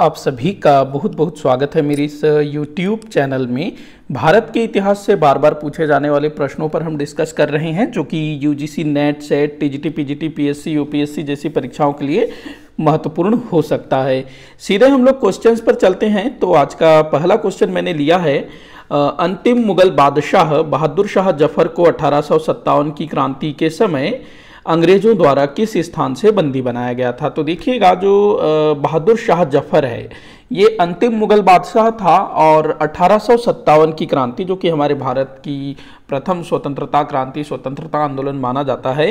आप सभी का बहुत बहुत स्वागत है मेरी इस यूट्यूब चैनल में भारत के इतिहास से बार बार पूछे जाने वाले प्रश्नों पर हम डिस्कस कर रहे हैं जो कि UGC NET SET TGT PGT PSC UPSC जैसी परीक्षाओं के लिए महत्वपूर्ण हो सकता है सीधे हम लोग क्वेश्चंस पर चलते हैं तो आज का पहला क्वेश्चन मैंने लिया है अंतिम मुगल बादशाह बहादुर शाह जफर को अठारह की क्रांति के समय अंग्रेज़ों द्वारा किस स्थान से बंदी बनाया गया था तो देखिएगा जो बहादुर शाह जफर है ये अंतिम मुगल बादशाह था और अठारह की क्रांति जो कि हमारे भारत की प्रथम स्वतंत्रता क्रांति स्वतंत्रता आंदोलन माना जाता है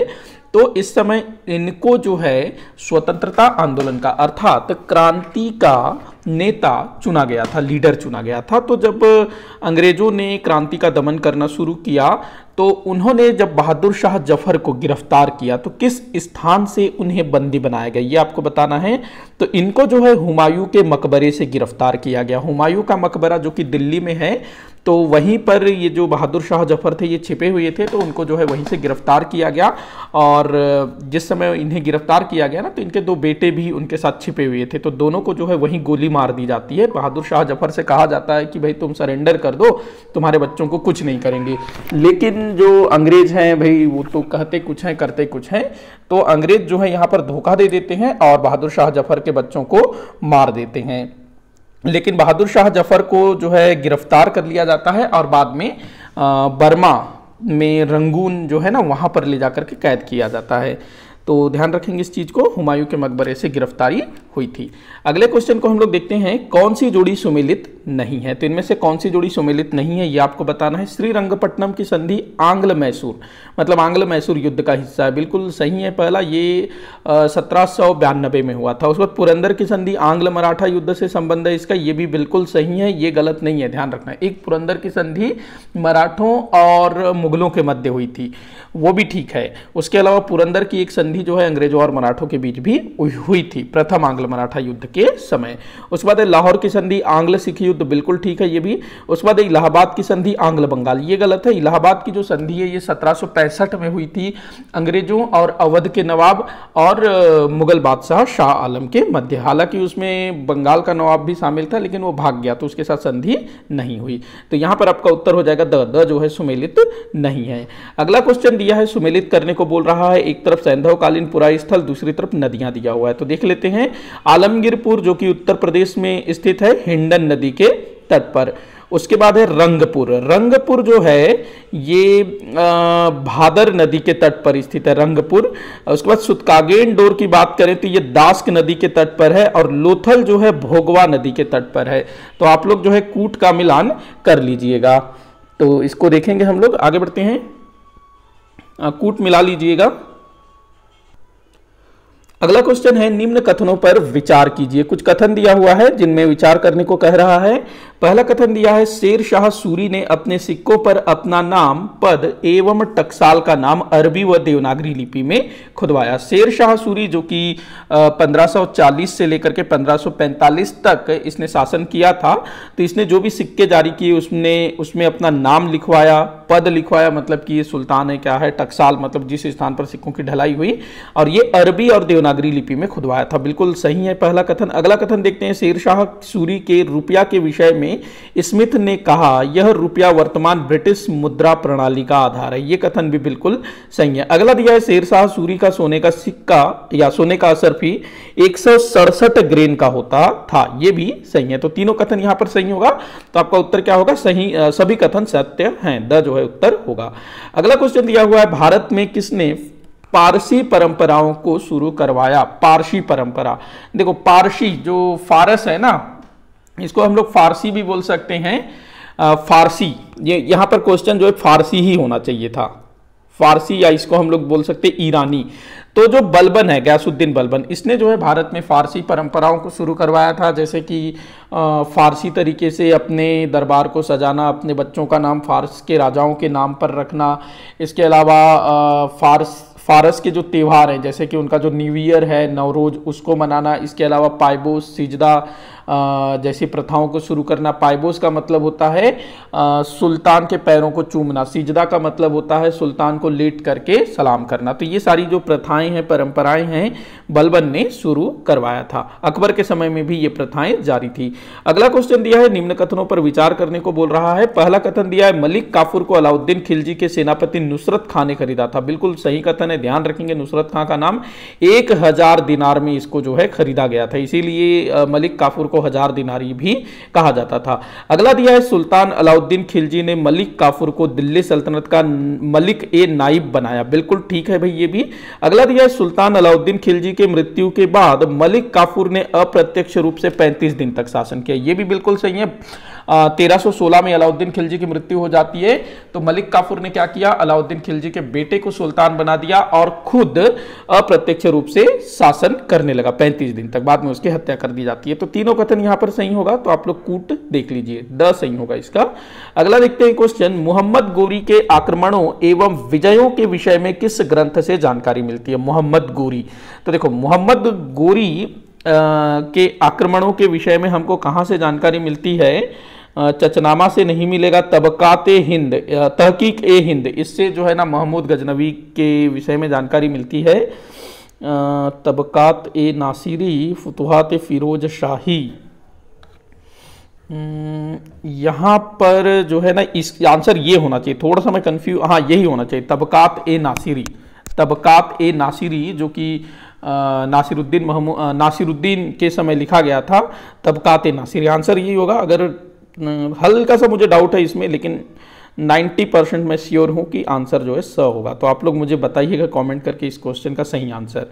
तो इस समय इनको जो है स्वतंत्रता आंदोलन का अर्थात क्रांति का नेता चुना गया था लीडर चुना गया था तो जब अंग्रेजों ने क्रांति का दमन करना शुरू किया तो उन्होंने जब बहादुर शाह जफर को गिरफ्तार किया तो किस स्थान से उन्हें बंदी बनाया गया ये आपको बताना है तो इनको जो है हुमायूं के मकबरे से गिरफ्तार किया गया हुमायूं का मकबरा जो कि दिल्ली में है तो वहीं पर ये जो बहादुर शाह जफर थे ये छिपे हुए थे तो उनको जो है वहीं से गिरफ्तार किया गया और जिस समय इन्हें गिरफ्तार किया गया ना तो इनके दो बेटे भी उनके साथ छिपे हुए थे तो दोनों को जो है वहीं गोली मार दी जाती है बहादुर शाह जफर से कहा जाता है कि भाई तुम सरेंडर कर दो तुम्हारे बच्चों को कुछ नहीं करेंगे लेकिन जो अंग्रेज हैं भाई वो तो कहते कुछ हैं करते कुछ हैं तो अंग्रेज जो है यहाँ पर धोखा दे देते हैं और बहादुर शाह जफर के बच्चों को मार देते हैं लेकिन बहादुर शाह जफर को जो है गिरफ्तार कर लिया जाता है और बाद में बर्मा में रंगून जो है ना वहाँ पर ले जाकर के कैद किया जाता है तो ध्यान रखेंगे इस चीज़ को हुमायूं के मकबरे से गिरफ्तारी हुई थी अगले क्वेश्चन को हम लोग देखते हैं कौन सी जोड़ी सुमिलित नहीं है तो इनमें से कौन सी जोड़ी सुमिलित नहीं है यह आपको बताना है श्रीरंगपट्टनम की संधि आंग्ल मैसूर मतलब आंग्ल मैसूर युद्ध का हिस्सा है बिल्कुल सही है पहला ये सत्रह में हुआ था उस वक्त पुरंदर की संधि आंग्ल मराठा युद्ध से संबंध है इसका यह भी बिल्कुल सही है ये गलत नहीं है ध्यान रखना एक पुरंदर की संधि मराठों और मुगलों के मध्य हुई थी वो भी ठीक है उसके अलावा पुरंदर की एक संधि भी जो है अंग्रेजों और मराठों के बीच भी हुई थी प्रथम आंग्ल मराठा युद्ध के समय उसके बाद लाहौर की संधि आंग्ल सिख युद्ध बिल्कुल ठीक है ये भी उसके बाद इलाहाबाद की संधि आंग्ल बंगाल ये गलत है इलाहाबाद की जो संधि है ये सत्रह में हुई थी अंग्रेजों और अवध के नवाब और मुगल बादशाह शाह आलम के मध्य हालांकि उसमें बंगाल का नवाब भी शामिल था लेकिन वो भाग गया तो उसके साथ संधि नहीं हुई तो यहां पर आपका उत्तर हो जाएगा द द जो है सुमेलित नहीं है अगला क्वेश्चन दिया है सुमेलित करने को बोल रहा है एक तरफ सैंधव का कालीनपुरा स्थल दूसरी तरफ नदियां दिया हुआ है तो देख लेते हैं आलमगीरपुर जो कि उत्तर प्रदेश में स्थित है हिंडन नदी के तट पर उसके बाद है रंगपुर रंगपुर जो है ये भादर नदी के तट पर स्थित है रंगपुर उसके बाद सुतकागेन डोर की बात करें तो ये दास्क नदी के तट पर है और लोथल जो है भोगवा नदी के तट पर है तो आप लोग जो है कूट का मिलान कर लीजिएगा तो इसको देखेंगे हम लोग आगे बढ़ते हैं आ, कूट मिला लीजिएगा अगला क्वेश्चन है निम्न कथनों पर विचार कीजिए कुछ कथन दिया हुआ है जिनमें विचार करने को कह रहा है पहला कथन दिया है शेर शाह सूरी ने अपने सिक्कों पर अपना नाम पद एवं टक्साल का नाम अरबी व देवनागरी लिपि में खुदवाया शेर शाह सूरी जो कि 1540 से लेकर के 1545 तक इसने शासन किया था तो इसने जो भी सिक्के जारी किए उसने उसमें अपना नाम लिखवाया पद लिखवाया मतलब कि ये सुल्तान है क्या है टक्साल मतलब जिस स्थान पर सिक्कों की ढलाई हुई और ये अरबी और देवनागरी देवनागरी लिपि में खुदवाया था बिल्कुल सही है पहला कथन अगला कथन देखते हैं शेरशाह सूरी के रुपया के विषय में स्मिथ ने कहा यह रुपया वर्तमान ब्रिटिश मुद्रा प्रणाली का आधार है यह कथन भी बिल्कुल सही है अगला दिया है शेरशाह सूरी का सोने का सिक्का या सोने का असर भी एक ग्रेन का होता था यह भी सही है तो तीनों कथन यहां पर सही होगा तो आपका उत्तर क्या होगा सही सभी कथन सत्य है द जो है उत्तर होगा अगला क्वेश्चन दिया हुआ है भारत में किसने पारसी परंपराओं को शुरू करवाया पारसी परंपरा देखो पारसी जो फारस है ना इसको हम लोग फारसी भी बोल सकते हैं फारसी ये यहाँ पर क्वेश्चन जो है फारसी ही होना चाहिए था फारसी या इसको हम लोग बोल सकते ईरानी तो जो बलबन है गैसुद्दीन बलबन इसने जो है भारत में फारसी परंपराओं को शुरू करवाया था जैसे कि फारसी तरीके से अपने दरबार को सजाना अपने बच्चों का नाम फारस के राजाओं के नाम पर रखना इसके अलावा फारस फारस के जो त्यौहार हैं जैसे कि उनका जो न्यू ईयर है नवरोज़ उसको मनाना इसके अलावा पाइबो सिजदा जैसी प्रथाओं को शुरू करना पाइबोस का मतलब होता है सुल्तान के पैरों को चूमना सीजदा का मतलब होता है सुल्तान को लेट करके सलाम करना तो ये सारी जो प्रथाएं हैं परंपराएं हैं बलबन ने शुरू करवाया था अकबर के समय में भी ये प्रथाएं जारी थी अगला क्वेश्चन दिया है निम्न कथनों पर विचार करने को बोल रहा है पहला कथन दिया है मलिक काफूर को अलाउद्दीन खिलजी के सेनापति नुसरत खान ने खरीदा था बिल्कुल सही कथन है ध्यान रखेंगे नुसरत खां का नाम एक हजार दिनार में इसको जो है खरीदा गया था इसीलिए मलिक काफूर को हजार दिनारी भी कहा जाता था अगला दिया है सुल्तान अलाउद्दीन खिलजी ने मलिक काफूर को दिल्ली सल्तनत का मलिक ए नाइब बनाया बिल्कुल ठीक है भाई ये भी अगला दिया है सुल्तान अलाउद्दीन खिलजी के मृत्यु के बाद मलिक काफूर ने अप्रत्यक्ष रूप से पैंतीस दिन तक शासन किया ये भी बिल्कुल सही है 1316 में अलाउद्दीन खिलजी की मृत्यु हो जाती है तो मलिक काफूर ने क्या किया अलाउद्दीन खिलजी के बेटे को सुल्तान बना दिया और खुद अप्रत्यक्ष रूप से शासन करने लगा पैंतीस दिन तक बाद में उसकी हत्या कर दी जाती है तो तीनों कथन यहाँ पर सही होगा तो आप लोग कूट देख लीजिए द सही होगा इसका अगला देखते हैं क्वेश्चन मोहम्मद गोरी के आक्रमणों एवं विजयों के विषय में किस ग्रंथ से जानकारी मिलती है मोहम्मद गोरी तो देखो मोहम्मद गोरी आ, के आक्रमणों के विषय में हमको कहां से जानकारी मिलती है चचनामा से नहीं मिलेगा तबकात हिंद तहकीक ए हिंद इससे जो है ना महमूद गजनवी के विषय में जानकारी मिलती है तबकात ए नासिरी फतवात फिरोज शाही यहाँ पर जो है ना इस आंसर ये होना चाहिए थोड़ा सा मैं कन्फ्यू हाँ यही होना चाहिए तबकात ए नासिरी तबकात ए नासिरी जो कि नासिरुद्दीन महमू नासिरुद्दीन के समय लिखा गया था तबकात ए नासिरी आंसर यही होगा अगर हल्का सा मुझे डाउट है इसमें लेकिन 90 परसेंट मैं श्योर हूँ कि आंसर जो है स होगा तो आप लोग मुझे बताइएगा कमेंट करके इस क्वेश्चन का सही आंसर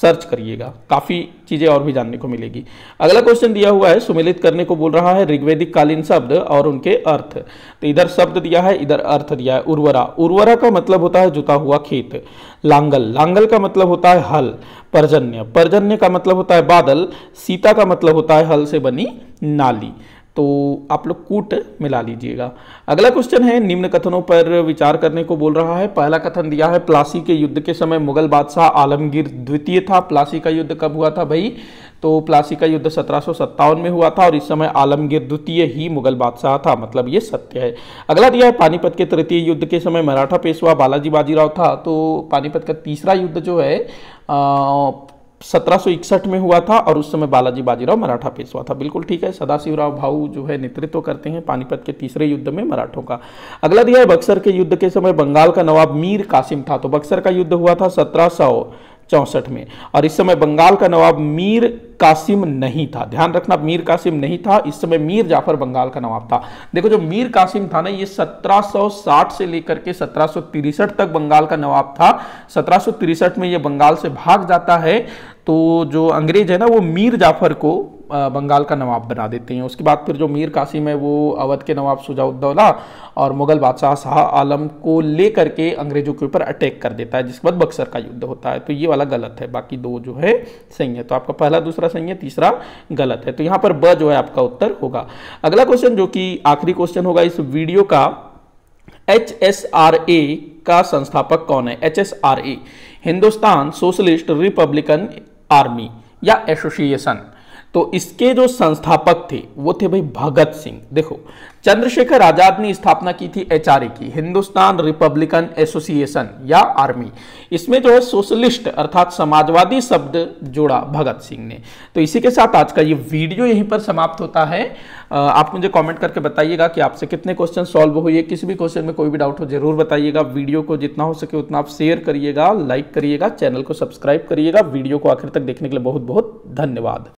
सर्च करिएगा काफ़ी चीज़ें और भी जानने को मिलेगी अगला क्वेश्चन दिया हुआ है सुमिलित करने को बोल रहा है ऋग्वेदिक कालीन शब्द और उनके अर्थ तो इधर शब्द दिया है इधर अर्थ दिया है उर्वरा उर्वरा का मतलब होता है जुता हुआ खेत लांगल लांगल का मतलब होता है हल पर्जन्य पर्जन्य का मतलब होता है बादल सीता का मतलब होता है हल से बनी नाली तो आप लोग कूट मिला लीजिएगा अगला क्वेश्चन है निम्न कथनों पर विचार करने को बोल रहा है पहला कथन दिया है प्लासी के युद्ध के समय मुगल बादशाह आलमगीर द्वितीय था प्लासी का युद्ध कब हुआ था भाई तो प्लासी का युद्ध सत्रह में हुआ था और इस समय आलमगीर द्वितीय ही मुगल बादशाह था मतलब ये सत्य है अगला दिया है पानीपत के तृतीय युद्ध के समय मराठा पेशवा बालाजी बाजीराव था तो पानीपत का तीसरा युद्ध जो है आ, 1761 में हुआ था और उस समय बालाजी बाजीराव मराठा पेशवा था बिल्कुल ठीक है सदाशिवराव भाऊ जो है नेतृत्व करते हैं पानीपत के तीसरे युद्ध में मराठों का अगला दिया है बक्सर के युद्ध के समय बंगाल का नवाब मीर कासिम था तो बक्सर का युद्ध हुआ था सत्रह चौंसठ में और इस समय बंगाल का नवाब मीर कासिम नहीं था ध्यान रखना मीर कासिम नहीं था इस समय मीर जाफर बंगाल का नवाब था देखो जो मीर कासिम था ना ये 1760 से लेकर के सत्रह तक बंगाल का नवाब था सत्रह में ये बंगाल से भाग जाता है तो जो अंग्रेज है ना वो मीर जाफर को बंगाल का नवाब बना देते हैं उसके बाद फिर जो मीर कासिम है वो अवध के नवाब सुजाउद्दौला और मुगल बादशाह शाह आलम को ले करके अंग्रेज़ों के ऊपर अटैक कर देता है जिसके बाद बक्सर का युद्ध होता है तो ये वाला गलत है बाकी दो जो है सही है तो आपका पहला दूसरा सही है तीसरा गलत है तो यहाँ पर ब जो है आपका उत्तर होगा अगला क्वेश्चन जो कि आखिरी क्वेश्चन होगा इस वीडियो का एच एस आर ए का संस्थापक कौन है H S R A Hindustan socialist republican army या एसोसिएशन तो इसके जो संस्थापक थे वो थे भाई भगत सिंह देखो चंद्रशेखर आजाद ने स्थापना की थी एच की हिंदुस्तान रिपब्लिकन एसोसिएशन या आर्मी इसमें जो है सोशलिस्ट अर्थात समाजवादी शब्द जोड़ा भगत सिंह ने तो इसी के साथ आज का ये वीडियो यहीं पर समाप्त होता है आप मुझे कमेंट करके बताइएगा कि आपसे कितने क्वेश्चन सॉल्व हुए किसी भी क्वेश्चन में कोई भी डाउट हो जरूर बताइएगा वीडियो को जितना हो सके उतना आप शेयर करिएगा लाइक करिएगा चैनल को सब्सक्राइब करिएगा वीडियो को आखिर तक देखने के लिए बहुत बहुत धन्यवाद